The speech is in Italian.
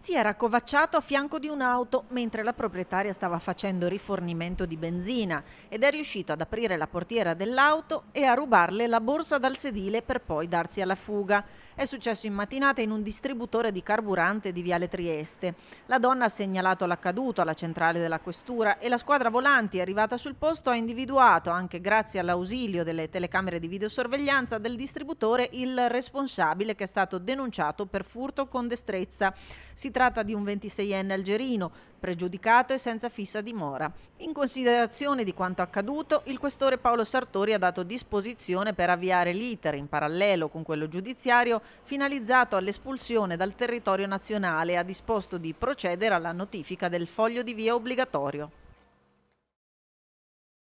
si era accovacciato a fianco di un'auto mentre la proprietaria stava facendo rifornimento di benzina ed è riuscito ad aprire la portiera dell'auto e a rubarle la borsa dal sedile per poi darsi alla fuga. È successo in mattinata in un distributore di carburante di Viale Trieste. La donna ha segnalato l'accaduto alla centrale della questura e la squadra volanti arrivata sul posto ha individuato, anche grazie all'ausilio delle telecamere di videosorveglianza del distributore, il responsabile che è stato denunciato per furto con destrezza. Si si tratta di un 26enne algerino, pregiudicato e senza fissa dimora. In considerazione di quanto accaduto, il questore Paolo Sartori ha dato disposizione per avviare l'iter in parallelo con quello giudiziario finalizzato all'espulsione dal territorio nazionale e ha disposto di procedere alla notifica del foglio di via obbligatorio.